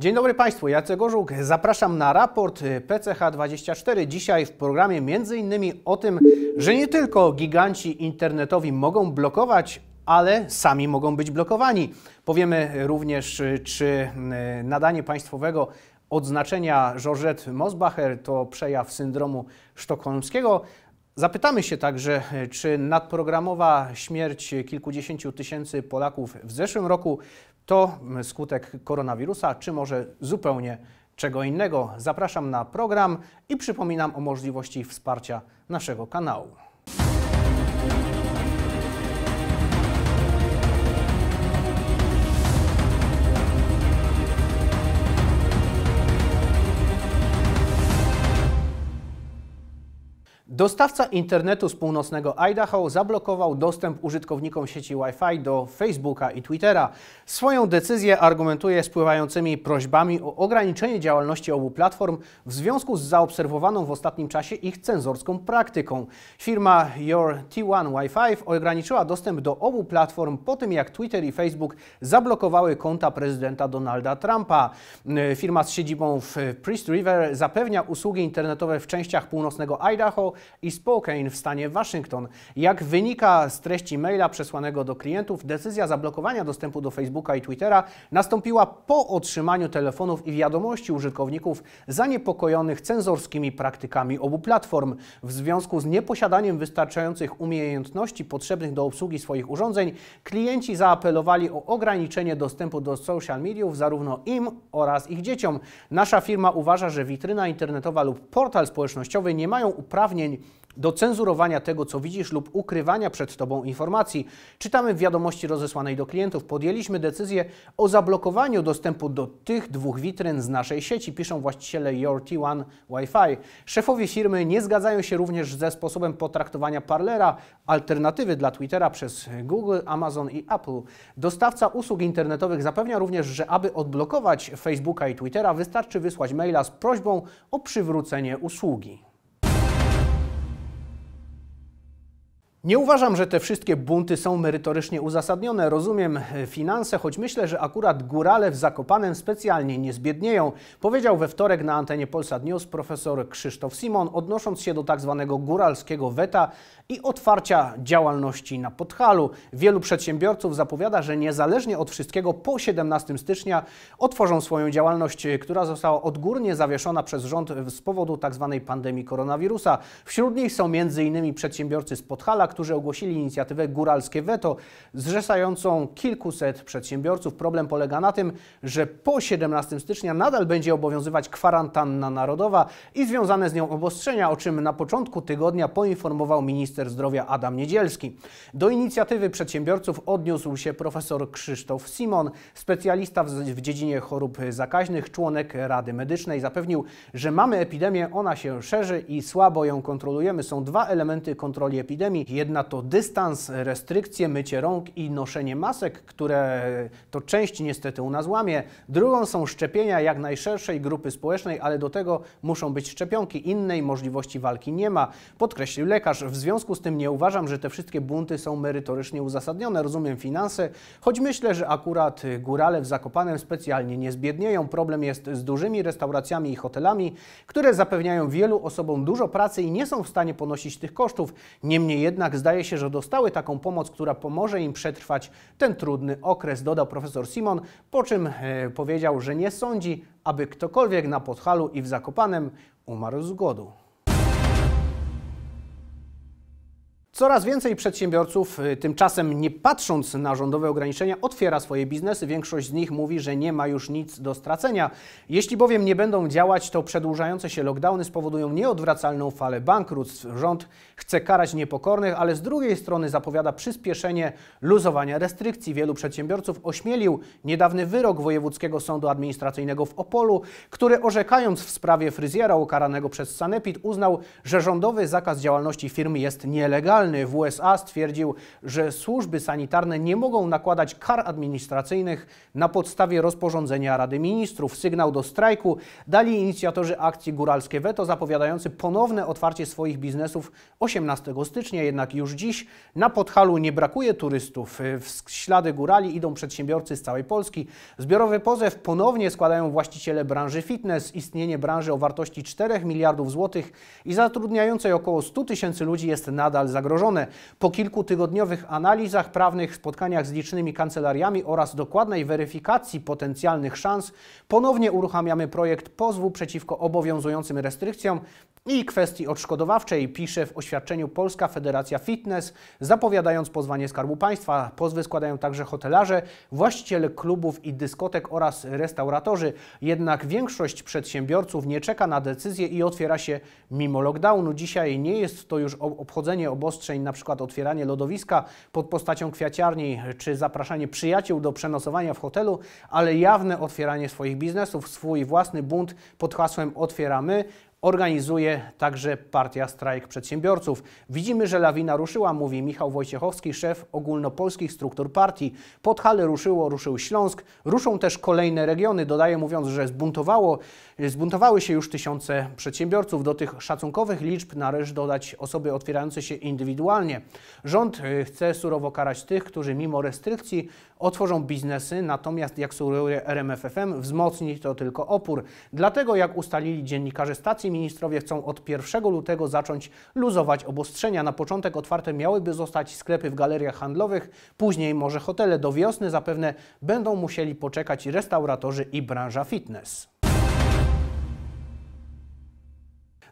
Dzień dobry Państwu, Jacek Gorzuk. Zapraszam na raport PCH24. Dzisiaj w programie m.in. o tym, że nie tylko giganci internetowi mogą blokować, ale sami mogą być blokowani. Powiemy również, czy mm, nadanie państwowego odznaczenia Georgette Mosbacher to przejaw syndromu sztokholmskiego. Zapytamy się także, czy nadprogramowa śmierć kilkudziesięciu tysięcy Polaków w zeszłym roku to skutek koronawirusa, czy może zupełnie czego innego. Zapraszam na program i przypominam o możliwości wsparcia naszego kanału. Dostawca internetu z północnego Idaho zablokował dostęp użytkownikom sieci Wi-Fi do Facebooka i Twittera. Swoją decyzję argumentuje spływającymi prośbami o ograniczenie działalności obu platform w związku z zaobserwowaną w ostatnim czasie ich cenzorską praktyką. Firma Your T1 Wi-Fi ograniczyła dostęp do obu platform po tym, jak Twitter i Facebook zablokowały konta prezydenta Donalda Trumpa. Firma z siedzibą w Priest River zapewnia usługi internetowe w częściach północnego Idaho i Spokane w stanie Waszyngton. Jak wynika z treści maila przesłanego do klientów, decyzja zablokowania dostępu do Facebooka i Twittera nastąpiła po otrzymaniu telefonów i wiadomości użytkowników zaniepokojonych cenzorskimi praktykami obu platform. W związku z nieposiadaniem wystarczających umiejętności potrzebnych do obsługi swoich urządzeń, klienci zaapelowali o ograniczenie dostępu do social mediów zarówno im oraz ich dzieciom. Nasza firma uważa, że witryna internetowa lub portal społecznościowy nie mają uprawnień do cenzurowania tego, co widzisz lub ukrywania przed Tobą informacji. Czytamy w wiadomości rozesłanej do klientów. Podjęliśmy decyzję o zablokowaniu dostępu do tych dwóch witryn z naszej sieci, piszą właściciele Your T1 Wi-Fi. Szefowie firmy nie zgadzają się również ze sposobem potraktowania Parlera, alternatywy dla Twittera przez Google, Amazon i Apple. Dostawca usług internetowych zapewnia również, że aby odblokować Facebooka i Twittera, wystarczy wysłać maila z prośbą o przywrócenie usługi. Nie uważam, że te wszystkie bunty są merytorycznie uzasadnione. Rozumiem e, finanse, choć myślę, że akurat górale w Zakopanem specjalnie nie zbiednieją. Powiedział we wtorek na antenie Polsat News profesor Krzysztof Simon, odnosząc się do tzw. Tak góralskiego weta i otwarcia działalności na Podhalu. Wielu przedsiębiorców zapowiada, że niezależnie od wszystkiego po 17 stycznia otworzą swoją działalność, e, która została odgórnie zawieszona przez rząd e, z powodu tzw. Tak pandemii koronawirusa. Wśród nich są m.in. przedsiębiorcy z Podhala, którzy ogłosili inicjatywę Góralskie Weto, zrzeszającą kilkuset przedsiębiorców. Problem polega na tym, że po 17 stycznia nadal będzie obowiązywać kwarantanna narodowa i związane z nią obostrzenia, o czym na początku tygodnia poinformował minister zdrowia Adam Niedzielski. Do inicjatywy przedsiębiorców odniósł się profesor Krzysztof Simon, specjalista w dziedzinie chorób zakaźnych, członek Rady Medycznej. Zapewnił, że mamy epidemię, ona się szerzy i słabo ją kontrolujemy. Są dwa elementy kontroli epidemii. Jedna to dystans, restrykcje, mycie rąk i noszenie masek, które to część niestety u nas łamie. Drugą są szczepienia jak najszerszej grupy społecznej, ale do tego muszą być szczepionki. Innej możliwości walki nie ma. Podkreślił lekarz. W związku z tym nie uważam, że te wszystkie bunty są merytorycznie uzasadnione. Rozumiem finanse, choć myślę, że akurat górale w Zakopanem specjalnie nie zbiednieją. Problem jest z dużymi restauracjami i hotelami, które zapewniają wielu osobom dużo pracy i nie są w stanie ponosić tych kosztów. Niemniej jednak jednak zdaje się, że dostały taką pomoc, która pomoże im przetrwać ten trudny okres, dodał profesor Simon, po czym e, powiedział, że nie sądzi, aby ktokolwiek na Podhalu i w Zakopanem umarł z głodu. Coraz więcej przedsiębiorców, y, tymczasem nie patrząc na rządowe ograniczenia, otwiera swoje biznesy. Większość z nich mówi, że nie ma już nic do stracenia. Jeśli bowiem nie będą działać, to przedłużające się lockdowny spowodują nieodwracalną falę bankructw. Rząd chce karać niepokornych, ale z drugiej strony zapowiada przyspieszenie luzowania restrykcji. Wielu przedsiębiorców ośmielił niedawny wyrok Wojewódzkiego Sądu Administracyjnego w Opolu, który orzekając w sprawie fryzjera ukaranego przez Sanepid uznał, że rządowy zakaz działalności firmy jest nielegalny w USA stwierdził, że służby sanitarne nie mogą nakładać kar administracyjnych na podstawie rozporządzenia Rady Ministrów. Sygnał do strajku dali inicjatorzy akcji Góralskie Weto, zapowiadający ponowne otwarcie swoich biznesów 18 stycznia. Jednak już dziś na Podhalu nie brakuje turystów. W ślady górali idą przedsiębiorcy z całej Polski. Zbiorowy pozew ponownie składają właściciele branży fitness. Istnienie branży o wartości 4 miliardów złotych i zatrudniającej około 100 tysięcy ludzi jest nadal zagrożone zagrożone. Po kilkutygodniowych analizach prawnych, spotkaniach z licznymi kancelariami oraz dokładnej weryfikacji potencjalnych szans ponownie uruchamiamy projekt pozwu przeciwko obowiązującym restrykcjom i kwestii odszkodowawczej, pisze w oświadczeniu Polska Federacja Fitness, zapowiadając pozwanie Skarbu Państwa. Pozwy składają także hotelarze, właściciele klubów i dyskotek oraz restauratorzy. Jednak większość przedsiębiorców nie czeka na decyzję i otwiera się mimo lockdownu. Dzisiaj nie jest to już obchodzenie obostrzeń przestrzeń, na przykład otwieranie lodowiska pod postacią kwiaciarni, czy zapraszanie przyjaciół do przenosowania w hotelu, ale jawne otwieranie swoich biznesów, swój własny bunt pod hasłem otwieramy, organizuje także partia Strajk Przedsiębiorców. Widzimy, że lawina ruszyła, mówi Michał Wojciechowski, szef ogólnopolskich struktur partii. Pod Hale ruszyło, ruszył Śląsk, ruszą też kolejne regiony, dodaje mówiąc, że zbuntowało, zbuntowały się już tysiące przedsiębiorców. Do tych szacunkowych liczb należy dodać osoby otwierające się indywidualnie. Rząd y, chce surowo karać tych, którzy mimo restrykcji otworzą biznesy, natomiast jak sugeruje RMFFM, wzmocni to tylko opór. Dlatego, jak ustalili dziennikarze stacji, ministrowie chcą od 1 lutego zacząć luzować obostrzenia. Na początek otwarte miałyby zostać sklepy w galeriach handlowych, później może hotele. Do wiosny zapewne będą musieli poczekać restauratorzy i branża fitness.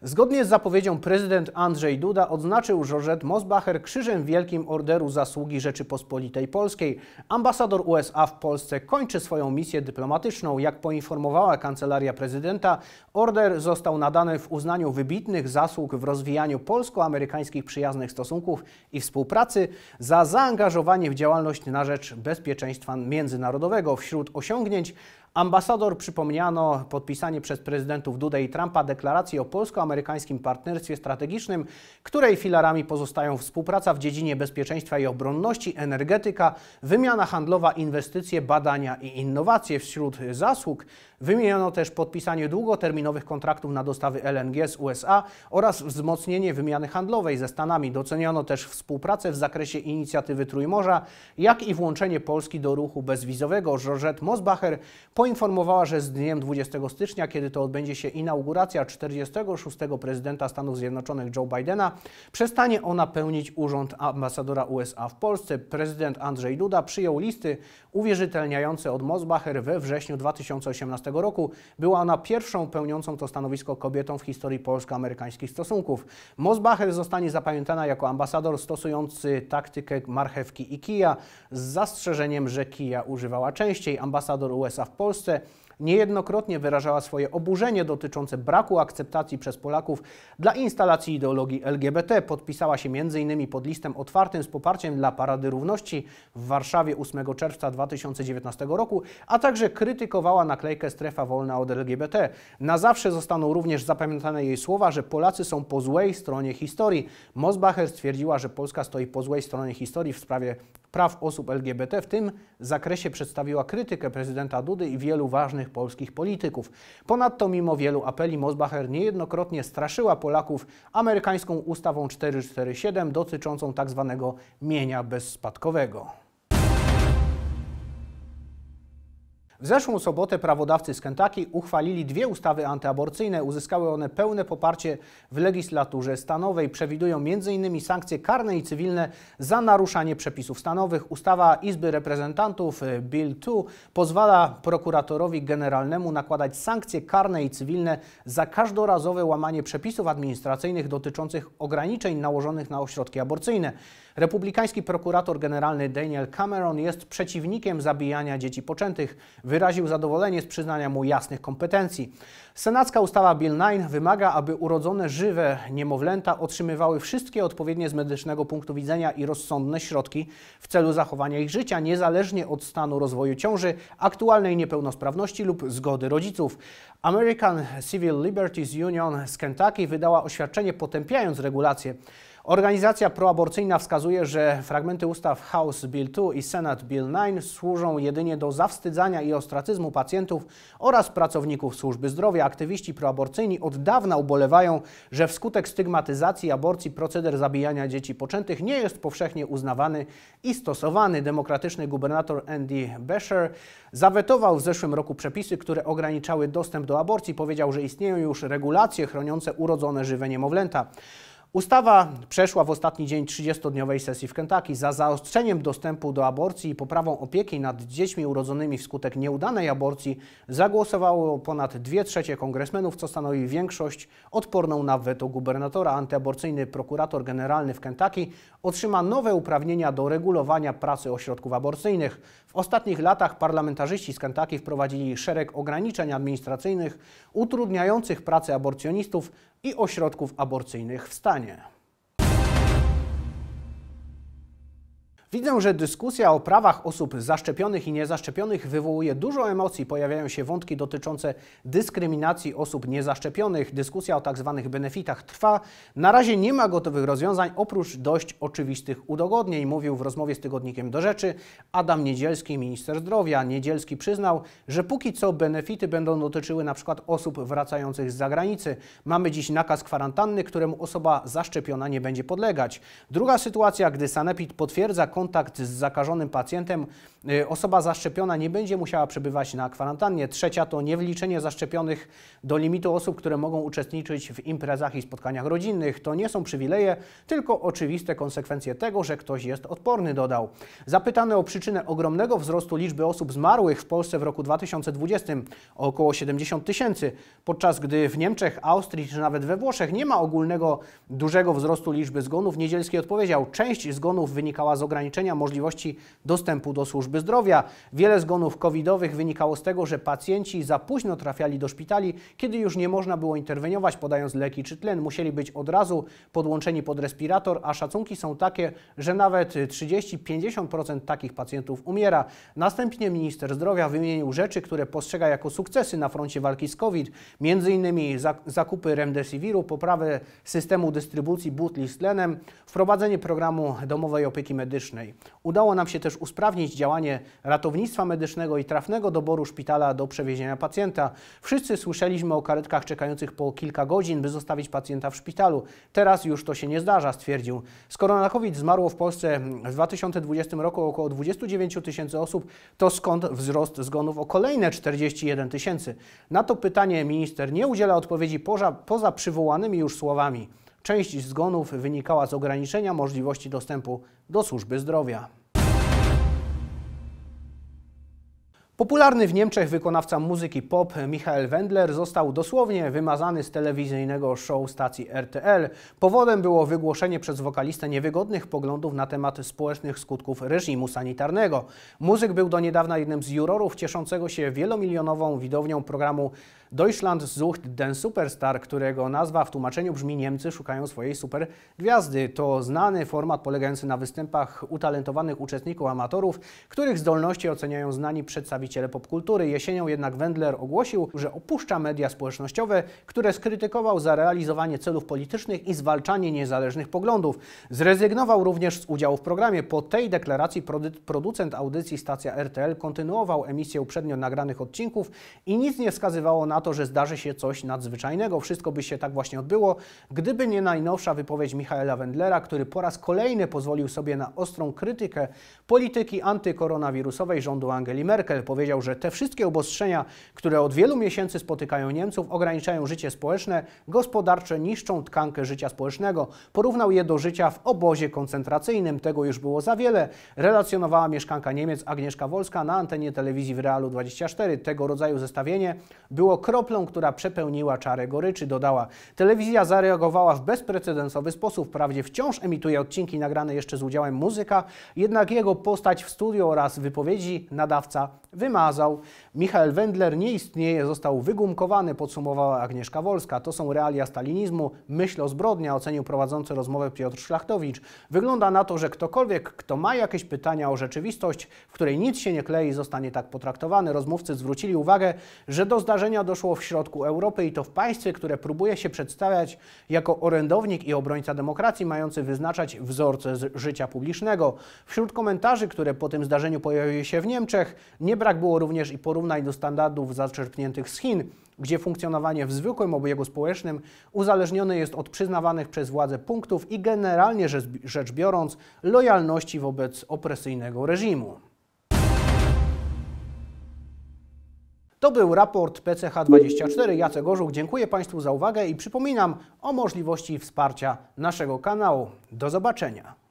Zgodnie z zapowiedzią prezydent Andrzej Duda odznaczył Georgette Mosbacher Krzyżem Wielkim Orderu Zasługi Rzeczypospolitej Polskiej. Ambasador USA w Polsce kończy swoją misję dyplomatyczną. Jak poinformowała kancelaria prezydenta, order został nadany w uznaniu wybitnych zasług w rozwijaniu polsko-amerykańskich przyjaznych stosunków i współpracy za zaangażowanie w działalność na rzecz bezpieczeństwa międzynarodowego. Wśród osiągnięć Ambasador przypomniano podpisanie przez prezydentów Duda i Trumpa deklaracji o polsko-amerykańskim partnerstwie strategicznym, której filarami pozostają współpraca w dziedzinie bezpieczeństwa i obronności, energetyka, wymiana handlowa, inwestycje, badania i innowacje. Wśród zasług wymieniono też podpisanie długoterminowych kontraktów na dostawy LNG z USA oraz wzmocnienie wymiany handlowej ze Stanami. Doceniono też współpracę w zakresie inicjatywy Trójmorza, jak i włączenie Polski do ruchu bezwizowego. Georgette Mosbacher po poinformowała, że z dniem 20 stycznia, kiedy to odbędzie się inauguracja 46. prezydenta Stanów Zjednoczonych Joe Bidena, przestanie ona pełnić urząd ambasadora USA w Polsce. Prezydent Andrzej Duda przyjął listy uwierzytelniające od Mosbacher we wrześniu 2018 roku. Była ona pierwszą pełniącą to stanowisko kobietą w historii polsko-amerykańskich stosunków. Mosbacher zostanie zapamiętana jako ambasador stosujący taktykę marchewki i kija z zastrzeżeniem, że kija używała częściej. Ambasador USA w Polsce Russe niejednokrotnie wyrażała swoje oburzenie dotyczące braku akceptacji przez Polaków dla instalacji ideologii LGBT. Podpisała się m.in. pod listem otwartym z poparciem dla Parady Równości w Warszawie 8 czerwca 2019 roku, a także krytykowała naklejkę Strefa Wolna od LGBT. Na zawsze zostaną również zapamiętane jej słowa, że Polacy są po złej stronie historii. Mosbacher stwierdziła, że Polska stoi po złej stronie historii w sprawie praw osób LGBT. W tym zakresie przedstawiła krytykę prezydenta Dudy i wielu ważnych polskich polityków. Ponadto mimo wielu apeli Mosbacher niejednokrotnie straszyła Polaków amerykańską ustawą 447 dotyczącą tzw. Tak mienia bezspadkowego. W zeszłą sobotę prawodawcy z Kentucky uchwalili dwie ustawy antyaborcyjne. Uzyskały one pełne poparcie w legislaturze stanowej. Przewidują m.in. sankcje karne i cywilne za naruszanie przepisów stanowych. Ustawa Izby Reprezentantów y, Bill 2 pozwala prokuratorowi generalnemu nakładać sankcje karne i cywilne za każdorazowe łamanie przepisów administracyjnych dotyczących ograniczeń nałożonych na ośrodki aborcyjne. Republikański prokurator generalny Daniel Cameron jest przeciwnikiem zabijania dzieci poczętych wyraził zadowolenie z przyznania mu jasnych kompetencji. Senacka ustawa Bill 9 wymaga, aby urodzone żywe niemowlęta otrzymywały wszystkie odpowiednie z medycznego punktu widzenia i rozsądne środki w celu zachowania ich życia, niezależnie od stanu rozwoju ciąży, aktualnej niepełnosprawności lub zgody rodziców. American Civil Liberties Union z Kentucky wydała oświadczenie potępiając regulację. Organizacja proaborcyjna wskazuje, że fragmenty ustaw House Bill 2 i Senate Bill 9 służą jedynie do zawstydzania i ostracyzmu pacjentów oraz pracowników służby zdrowia. Aktywiści proaborcyjni od dawna ubolewają, że wskutek stygmatyzacji aborcji proceder zabijania dzieci poczętych nie jest powszechnie uznawany i stosowany. Demokratyczny gubernator Andy Beshear zawetował w zeszłym roku przepisy, które ograniczały dostęp do aborcji. Powiedział, że istnieją już regulacje chroniące urodzone żywe niemowlęta. Ustawa przeszła w ostatni dzień 30-dniowej sesji w Kentucky. Za zaostrzeniem dostępu do aborcji i poprawą opieki nad dziećmi urodzonymi wskutek nieudanej aborcji zagłosowało ponad 2 trzecie kongresmenów, co stanowi większość odporną na weto gubernatora. Antyaborcyjny prokurator generalny w Kentucky otrzyma nowe uprawnienia do regulowania pracy ośrodków aborcyjnych. W ostatnich latach parlamentarzyści z Kentucky wprowadzili szereg ograniczeń administracyjnych utrudniających pracę aborcjonistów, i ośrodków aborcyjnych w stanie. Widzę, że dyskusja o prawach osób zaszczepionych i niezaszczepionych wywołuje dużo emocji. Pojawiają się wątki dotyczące dyskryminacji osób niezaszczepionych. Dyskusja o tak zwanych benefitach trwa. Na razie nie ma gotowych rozwiązań oprócz dość oczywistych udogodnień, mówił w rozmowie z tygodnikiem do rzeczy Adam Niedzielski, minister zdrowia. Niedzielski przyznał, że póki co benefity będą dotyczyły np. osób wracających z zagranicy. Mamy dziś nakaz kwarantanny, któremu osoba zaszczepiona nie będzie podlegać. Druga sytuacja, gdy sanepid potwierdza kontakt z zakażonym pacjentem, y, osoba zaszczepiona nie będzie musiała przebywać na kwarantannie. Trzecia to niewliczenie zaszczepionych do limitu osób, które mogą uczestniczyć w imprezach i spotkaniach rodzinnych. To nie są przywileje, tylko oczywiste konsekwencje tego, że ktoś jest odporny, dodał. Zapytany o przyczynę ogromnego wzrostu liczby osób zmarłych w Polsce w roku 2020 o około 70 tysięcy, podczas gdy w Niemczech, Austrii czy nawet we Włoszech nie ma ogólnego dużego wzrostu liczby zgonów, Niedzielski odpowiedział, część zgonów wynikała z ograniczenia ograniczenia możliwości dostępu do służby zdrowia. Wiele zgonów covidowych wynikało z tego, że pacjenci za późno trafiali do szpitali, kiedy już nie można było interweniować podając leki czy tlen. Musieli być od razu podłączeni pod respirator, a szacunki są takie, że nawet 30-50% takich pacjentów umiera. Następnie minister zdrowia wymienił rzeczy, które postrzega jako sukcesy na froncie walki z COVID, m.in. zakupy remdesiviru, poprawę systemu dystrybucji butli z tlenem, wprowadzenie programu domowej opieki medycznej medycznej. Udało nam się też usprawnić działanie ratownictwa medycznego i trafnego doboru szpitala do przewiezienia pacjenta. Wszyscy słyszeliśmy o karetkach czekających po kilka godzin, by zostawić pacjenta w szpitalu. Teraz już to się nie zdarza, stwierdził. Skoro na COVID zmarło w Polsce w 2020 roku około 29 tysięcy osób, to skąd wzrost zgonów o kolejne 41 tysięcy? Na to pytanie minister nie udziela odpowiedzi poza, poza przywołanymi już słowami. Część zgonów wynikała z ograniczenia możliwości dostępu do służby zdrowia. Popularny w Niemczech wykonawca muzyki pop Michael Wendler został dosłownie wymazany z telewizyjnego show stacji RTL. Powodem było wygłoszenie przez wokalistę niewygodnych poglądów na temat społecznych skutków reżimu sanitarnego. Muzyk był do niedawna jednym z jurorów cieszącego się wielomilionową widownią programu Deutschland sucht den Superstar, którego nazwa w tłumaczeniu brzmi Niemcy szukają swojej supergwiazdy. To znany format polegający na występach utalentowanych uczestników amatorów, których zdolności oceniają znani przedstawiciele popkultury. Jesienią jednak Wendler ogłosił, że opuszcza media społecznościowe, które skrytykował za realizowanie celów politycznych i zwalczanie niezależnych poglądów. Zrezygnował również z udziału w programie. Po tej deklaracji producent audycji stacja RTL kontynuował emisję uprzednio nagranych odcinków i nic nie wskazywało na to, to, że zdarzy się coś nadzwyczajnego. Wszystko by się tak właśnie odbyło, gdyby nie najnowsza wypowiedź Michaela Wendlera, który po raz kolejny pozwolił sobie na ostrą krytykę polityki antykoronawirusowej rządu Angeli Merkel. Powiedział, że te wszystkie obostrzenia, które od wielu miesięcy spotykają Niemców, ograniczają życie społeczne, gospodarcze, niszczą tkankę życia społecznego. Porównał je do życia w obozie koncentracyjnym. Tego już było za wiele. Relacjonowała mieszkanka Niemiec Agnieszka Wolska na antenie telewizji w Realu 24. Tego rodzaju zestawienie było kroplą, która przepełniła czarę goryczy, dodała. Telewizja zareagowała w bezprecedensowy sposób. Wprawdzie wciąż emituje odcinki nagrane jeszcze z udziałem muzyka, jednak jego postać w studio oraz wypowiedzi nadawca wymazał. Michael Wendler nie istnieje, został wygumkowany, podsumowała Agnieszka Wolska. To są realia stalinizmu. Myśl o zbrodnia, ocenił prowadzący rozmowę Piotr Szlachtowicz. Wygląda na to, że ktokolwiek, kto ma jakieś pytania o rzeczywistość, w której nic się nie klei, zostanie tak potraktowany. Rozmówcy zwrócili uwagę, że do zdarzenia doszło doszło w środku Europy i to w państwie, które próbuje się przedstawiać jako orędownik i obrońca demokracji, mający wyznaczać wzorce z życia publicznego. Wśród komentarzy, które po tym zdarzeniu pojawiły się w Niemczech, nie brak było również i porównań do standardów zaczerpniętych z Chin gdzie funkcjonowanie w zwykłym obiegu społecznym uzależnione jest od przyznawanych przez władze punktów i generalnie rzecz biorąc lojalności wobec opresyjnego reżimu. To był raport PCH24. Jacek Orzuch, dziękuję Państwu za uwagę i przypominam o możliwości wsparcia naszego kanału. Do zobaczenia.